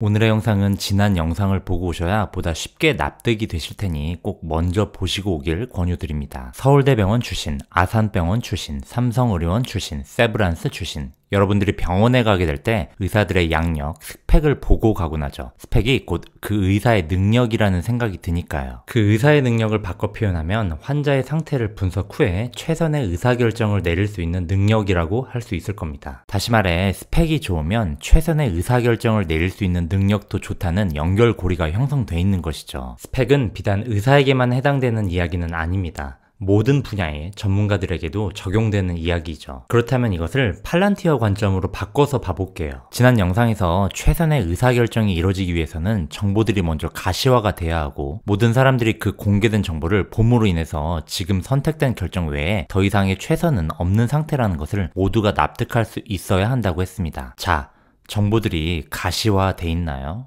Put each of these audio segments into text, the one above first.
오늘의 영상은 지난 영상을 보고 오셔야 보다 쉽게 납득이 되실 테니 꼭 먼저 보시고 오길 권유드립니다. 서울대병원 출신, 아산병원 출신, 삼성의료원 출신, 세브란스 출신 여러분들이 병원에 가게 될 때 의사들의 양력, 스펙을 보고 가고나죠 스펙이 곧 그 의사의 능력이라는 생각이 드니까요. 그 의사의 능력을 바꿔 표현하면 환자의 상태를 분석 후에 최선의 의사결정을 내릴 수 있는 능력이라고 할 수 있을 겁니다. 다시 말해 스펙이 좋으면 최선의 의사결정을 내릴 수 있는 능력도 좋다는 연결고리가 형성돼 있는 것이죠. 스펙은 비단 의사에게만 해당되는 이야기는 아닙니다. 모든 분야의 전문가들에게도 적용되는 이야기죠 그렇다면 이것을 팔란티어 관점으로 바꿔서 봐볼게요. 지난 영상에서 최선의 의사결정이 이뤄지기 위해서는 정보들이 먼저 가시화가 돼야 하고 모든 사람들이 그 공개된 정보를 봄으로 인해서 지금 선택된 결정 외에 더 이상의 최선은 없는 상태라는 것을 모두가 납득할 수 있어야 한다고 했습니다. 자, 정보들이 가시화돼 있나요?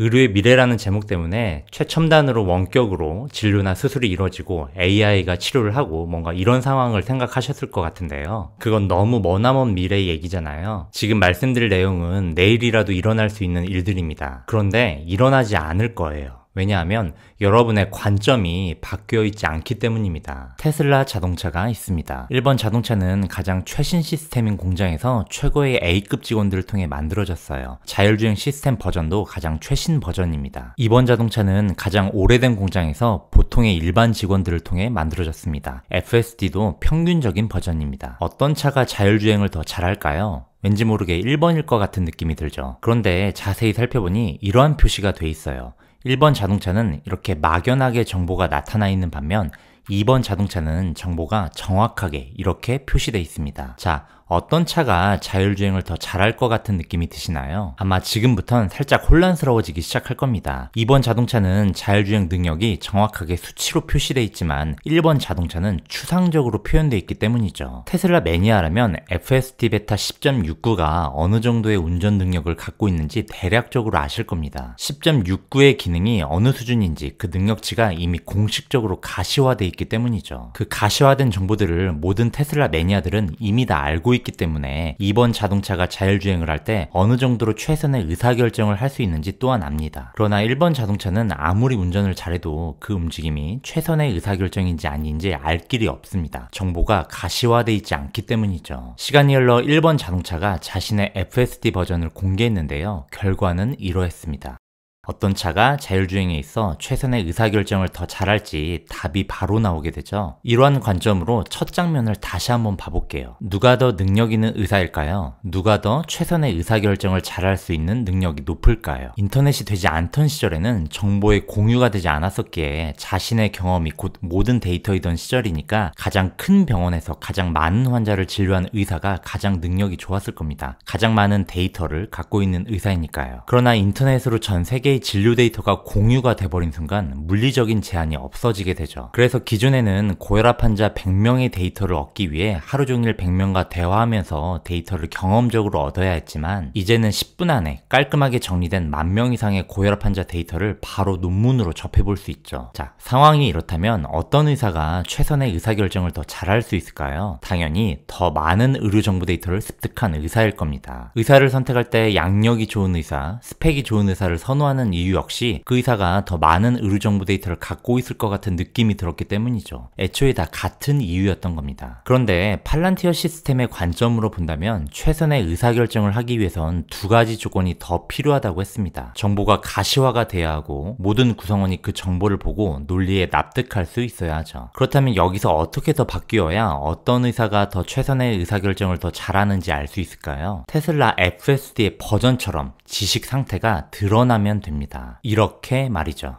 의료의 미래라는 제목 때문에 최첨단으로 원격으로 진료나 수술이 이루어지고 AI가 치료를 하고 뭔가 이런 상황을 생각하셨을 것 같은데요. 그건 너무 머나먼 미래의 얘기잖아요. 지금 말씀드릴 내용은 내일이라도 일어날 수 있는 일들입니다. 그런데 일어나지 않을 거예요. 왜냐하면 여러분의 관점이 바뀌어 있지 않기 때문입니다. 테슬라 자동차가 있습니다. 일본 자동차는 가장 최신 시스템인 공장에서 최고의 A급 직원들을 통해 만들어졌어요. 자율주행 시스템 버전도 가장 최신 버전입니다. 이번 자동차는 가장 오래된 공장에서 보통의 일반 직원들을 통해 만들어졌습니다. FSD도 평균적인 버전입니다. 어떤 차가 자율주행을 더 잘할까요? 왠지 모르게 1번일 것 같은 느낌이 들죠. 그런데 자세히 살펴보니 이러한 표시가 돼 있어요. 1번 자동차는 이렇게 막연하게 정보가 나타나 있는 반면 2번 자동차는 정보가 정확하게 이렇게 표시되어 있습니다. 자, 어떤 차가 자율주행을 더 잘할 것 같은 느낌이 드시나요? 아마 지금부턴 살짝 혼란스러워지기 시작할 겁니다. 2번 자동차는 자율주행 능력이 정확하게 수치로 표시돼 있지만 1번 자동차는 추상적으로 표현돼 있기 때문이죠. 테슬라 매니아라면 f s t 베타 10.69가 어느 정도의 운전 능력을 갖고 있는지 대략적으로 아실 겁니다. 10.69의 기능이 어느 수준인지 그 능력치가 이미 공식적으로 가시화돼 있기 때문이죠. 그 가시화된 정보들을 모든 테슬라 매니아들은 이미 다 알고 있기 때문에 이번 자동차가 자율주행을 할 때 어느 정도로 최선의 의사결정을 할 수 있는지 또한 압니다. 그러나 1번 자동차는 아무리 운전을 잘해도 그 움직임이 최선의 의사결정인지 아닌지 알 길이 없습니다. 정보가 가시화되어 있지 않기 때문이죠. 시간이 흘러 1번 자동차가 자신의 FSD 버전을 공개했는데요. 결과는 이러했습니다. 어떤 차가 자율주행에 있어 최선의 의사결정을 더 잘할지 답이 바로 나오게 되죠. 이러한 관점으로 첫 장면을 다시 한번 봐볼게요. 누가 더 능력 있는 의사일까요? 누가 더 최선의 의사결정을 잘할 수 있는 능력이 높을까요? 인터넷이 되지 않던 시절에는 정보의 공유가 되지 않았었기에 자신의 경험이 곧 모든 데이터이던 시절이니까 가장 큰 병원에서 가장 많은 환자를 진료한 의사가 가장 능력이 좋았을 겁니다. 가장 많은 데이터를 갖고 있는 의사이니까요. 그러나 인터넷으로 전세계 세계의 진료 데이터가 공유가 돼버린 순간 물리적인 제한이 없어지게 되죠. 그래서 기존에는 고혈압 환자 100명의 데이터를 얻기 위해 하루 종일 100명과 대화하면서 데이터를 경험적으로 얻어야 했지만 이제는 10분 안에 깔끔하게 정리된 만 명 이상의 고혈압 환자 데이터를 바로 논문으로 접해볼 수 있죠. 자, 상황이 이렇다면 어떤 의사가 최선의 의사결정을 더 잘할 수 있을까요? 당연히 더 많은 의료정보 데이터를 습득한 의사일 겁니다. 의사를 선택할 때 양력이 좋은 의사, 스펙이 좋은 의사를 선호하는 선택한 이유 역시 그 의사가 더 많은 의료 정보 데이터를 갖고 있을 것 같은 느낌이 들었기 때문이죠. 애초에 다 같은 이유였던 겁니다. 그런데 팔란티어 시스템의 관점으로 본다면 최선의 의사결정을 하기 위해선 두 가지 조건이 더 필요하다고 했습니다. 정보가 가시화가 돼야 하고 모든 구성원이 그 정보를 보고 논리에 납득할 수 있어야 하죠. 그렇다면 여기서 어떻게 더 바뀌어야 어떤 의사가 더 최선의 의사결정을 더 잘하는지 알 수 있을까요? 테슬라 FSD의 버전처럼 지식 상태가 드러나면 됩니다. 이렇게 말이죠.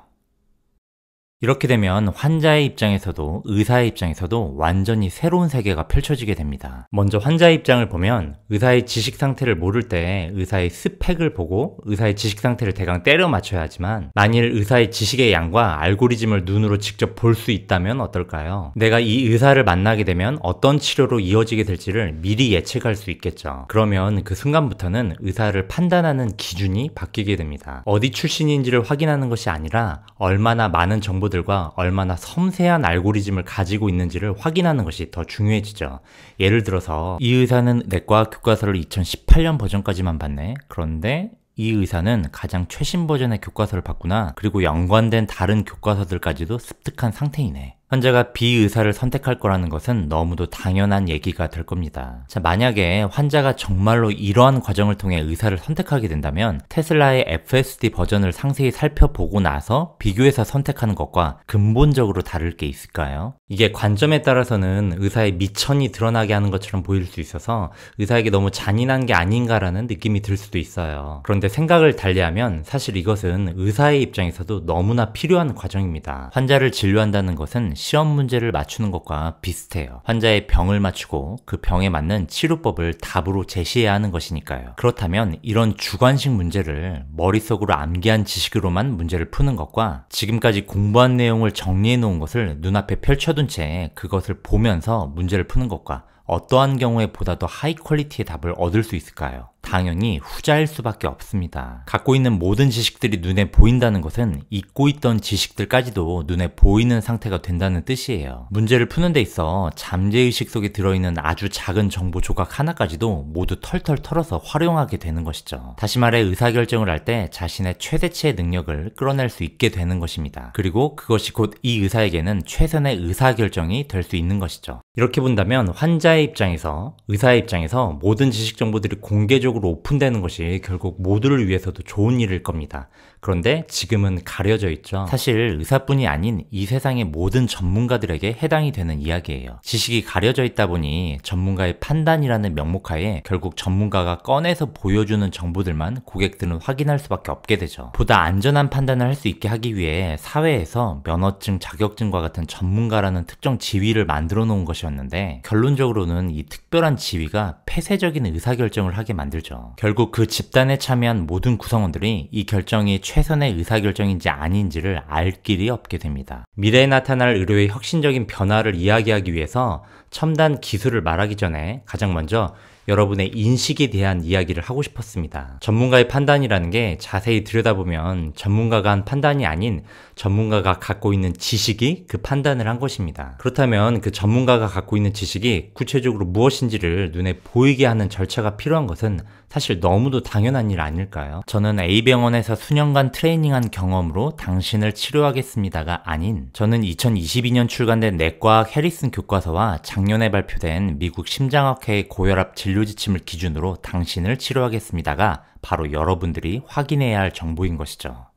이렇게 되면 환자의 입장에서도 의사의 입장에서도 완전히 새로운 세계가 펼쳐지게 됩니다. 먼저 환자의 입장을 보면 의사의 지식 상태를 모를 때 의사의 스펙을 보고 의사의 지식 상태를 대강 때려 맞춰야 하지만 만일 의사의 지식의 양과 알고리즘을 눈으로 직접 볼 수 있다면 어떨까요? 내가 이 의사를 만나게 되면 어떤 치료로 이어지게 될지를 미리 예측할 수 있겠죠. 그러면 그 순간부터는 의사를 판단하는 기준이 바뀌게 됩니다. 어디 출신인지를 확인하는 것이 아니라 얼마나 많은 정보들과 얼마나 섬세한 알고리즘을 가지고 있는지를 확인하는 것이 더 중요해지죠. 예를 들어서 이 의사는 내과 교과서를 2018년 버전까지만 봤네. 그런데 이 의사는 가장 최신 버전의 교과서를 봤구나. 그리고 연관된 다른 교과서들까지도 습득한 상태이네. 환자가 비의사를 선택할 거라는 것은 너무도 당연한 얘기가 될 겁니다. 자, 만약에 환자가 정말로 이러한 과정을 통해 의사를 선택하게 된다면 테슬라의 FSD 버전을 상세히 살펴보고 나서 비교해서 선택하는 것과 근본적으로 다를 게 있을까요? 이게 관점에 따라서는 의사의 미천이 드러나게 하는 것처럼 보일 수 있어서 의사에게 너무 잔인한 게 아닌가라는 느낌이 들 수도 있어요. 그런데 생각을 달리하면 사실 이것은 의사의 입장에서도 너무나 필요한 과정입니다. 환자를 진료한다는 것은 시험 문제를 맞추는 것과 비슷해요. 환자의 병을 맞추고 그 병에 맞는 치료법을 답으로 제시해야 하는 것이니까요. 그렇다면 이런 주관식 문제를 머릿속으로 암기한 지식으로만 문제를 푸는 것과 지금까지 공부한 내용을 정리해 놓은 것을 눈앞에 펼쳐둔 채 그것을 보면서 문제를 푸는 것과 어떠한 경우에 보다 더 하이 퀄리티의 답을 얻을 수 있을까요? 당연히 후자일 수밖에 없습니다. 갖고 있는 모든 지식들이 눈에 보인다는 것은 잊고 있던 지식들까지도 눈에 보이는 상태가 된다는 뜻이에요. 문제를 푸는 데 있어 잠재의식 속에 들어있는 아주 작은 정보 조각 하나까지도 모두 털털 털어서 활용하게 되는 것이죠. 다시 말해 의사결정을 할 때 자신의 최대치의 능력을 끌어낼 수 있게 되는 것입니다. 그리고 그것이 곧 이 의사에게는 최선의 의사결정이 될 수 있는 것이죠. 이렇게 본다면 환자의 입장에서 의사의 입장에서 모든 지식 정보들이 공개적으로 전국으로 오픈되는 것이 결국 모두를 위해서도 좋은 일일 겁니다. 그런데 지금은 가려져 있죠. 사실 의사뿐이 아닌 이 세상의 모든 전문가들에게 해당이 되는 이야기예요. 지식이 가려져 있다 보니 전문가의 판단이라는 명목하에 결국 전문가가 꺼내서 보여주는 정보들만 고객들은 확인할 수밖에 없게 되죠. 보다 안전한 판단을 할 수 있게 하기 위해 사회에서 면허증, 자격증과 같은 전문가라는 특정 지위를 만들어 놓은 것이었는데 결론적으로는 이 특별한 지위가 폐쇄적인 의사결정을 하게 만들죠. 결국 그 집단에 참여한 모든 구성원들이 이 결정이 최선의 의사결정인지 아닌지를 알 길이 없게 됩니다. 미래에 나타날 의료의 혁신적인 변화를 이야기하기 위해서 첨단 기술을 말하기 전에 가장 먼저 여러분의 인식에 대한 이야기를 하고 싶었습니다. 전문가의 판단이라는 게 자세히 들여다보면 전문가가 한 판단이 아닌 전문가가 갖고 있는 지식이 그 판단을 한 것입니다. 그렇다면 그 전문가가 갖고 있는 지식이 구체적으로 무엇인지를 눈에 보이게 하는 절차가 필요한 것은 사실 너무도 당연한 일 아닐까요? 저는 A병원에서 수년간 3년간 트레이닝한 경험으로 당신을 치료하겠습니다가 아닌 저는 2022년 출간된 내과학 해리슨 교과서와 작년에 발표된 미국 심장학회의 고혈압 진료 지침을 기준으로 당신을 치료하겠습니다가 바로 여러분들이 확인해야 할 정보인 것이죠.